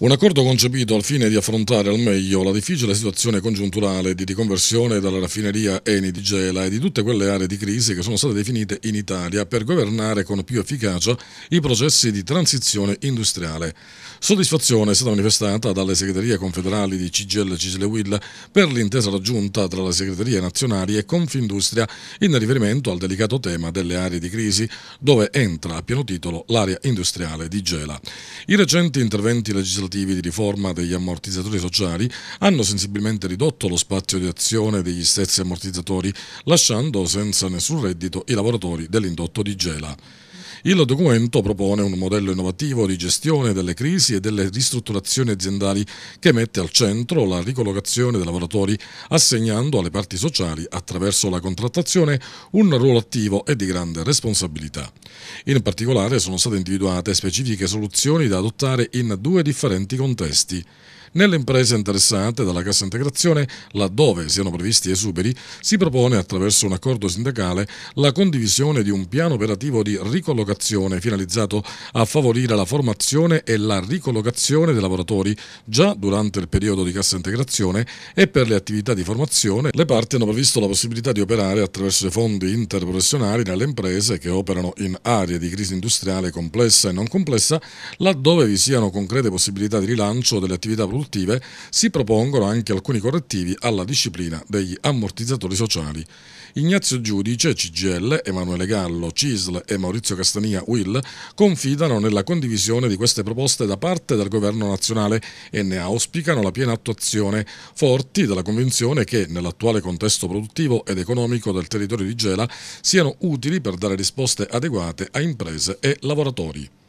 Un accordo concepito al fine di affrontare al meglio la difficile situazione congiunturale di riconversione dalla raffineria Eni di Gela e di tutte quelle aree di crisi che sono state definite in Italia per governare con più efficacia i processi di transizione industriale. Soddisfazione è stata manifestata dalle segreterie confederali di CGL Cisle Will per l'intesa raggiunta tra le segreterie nazionali e Confindustria in riferimento al delicato tema delle aree di crisi dove entra a pieno titolo l'area industriale di Gela. I recenti interventi legislativi tentativi di riforma degli ammortizzatori sociali hanno sensibilmente ridotto lo spazio di azione degli stessi ammortizzatori, lasciando senza nessun reddito i lavoratori dell'indotto di Gela. Il documento propone un modello innovativo di gestione delle crisi e delle ristrutturazioni aziendali che mette al centro la ricollocazione dei lavoratori assegnando alle parti sociali attraverso la contrattazione un ruolo attivo e di grande responsabilità. In particolare sono state individuate specifiche soluzioni da adottare in due differenti contesti. Nelle imprese interessate dalla cassa integrazione, laddove siano previsti esuberi, si propone attraverso un accordo sindacale la condivisione di un piano operativo di ricollocazione finalizzato a favorire la formazione e la ricollocazione dei lavoratori già durante il periodo di cassa integrazione e per le attività di formazione. Le parti hanno previsto la possibilità di operare attraverso i fondi interprofessionali nelle imprese che operano in aree di crisi industriale complessa e non complessa, laddove vi siano concrete possibilità di rilancio delle attività produttive produttive, si propongono anche alcuni correttivi alla disciplina degli ammortizzatori sociali. Ignazio Giudice, CGL, Emanuele Gallo, CISL e Maurizio Castania, WIL, confidano nella condivisione di queste proposte da parte del Governo nazionale e ne auspicano la piena attuazione, forti della convinzione che nell'attuale contesto produttivo ed economico del territorio di Gela siano utili per dare risposte adeguate a imprese e lavoratori.